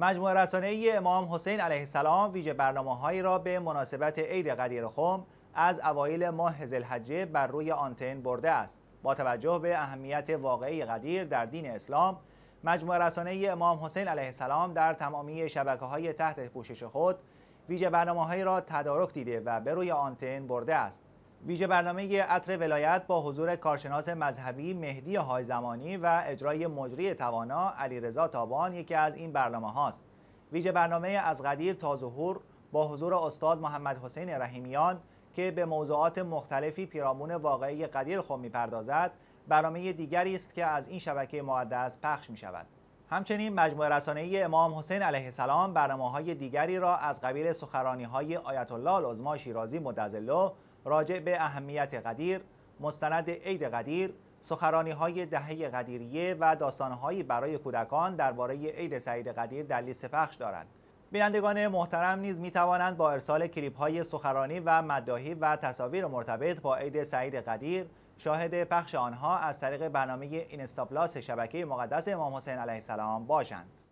مجموعه رسانه‌ای امام حسین علیه السلام ویژه هایی را به مناسبت عید خم از اوایل ماه زلحجه بر روی آنتن برده است. با توجه به اهمیت واقعی قدیر در دین اسلام، مجموعه رسانه امام حسین علیه السلام در تمامی شبکه های تحت پوشش خود ویژه برنامه را تدارک دیده و به روی آنتن برده است. ویژه برنامه عطر ولایت با حضور کارشناس مذهبی مهدی های زمانی و اجرای مجری توانا علیرضا تابان یکی از این برنامه هاست. ویژه برنامه از قدیر تا ظهور با حضور استاد محمد حسین رحیمیان که به موضوعات مختلفی پیرامون واقعی قدیر خود میپردازد برنامه دیگری است که از این شبکه مقدس پخش می همچنین مجموعه رسانه‌ای امام حسین علیه السلام های دیگری را از قبیل های آیت الله شیرازی مدظله راجع به اهمیت قدیر، مستند عید قدیر، سخرانی های دهه قدیریه و داستانهایی برای کودکان درباره عید سعید قدیر در لیست پخش دارند. بینندگان محترم نیز می توانند با ارسال کلیپ های سخرانی و مداهی و تصاویر مرتبط با عید سعید قدیر شاهد پخش آنها از طریق برنامه اینستاپلاس شبکه مقدس امام حسین علیه السلام باشند.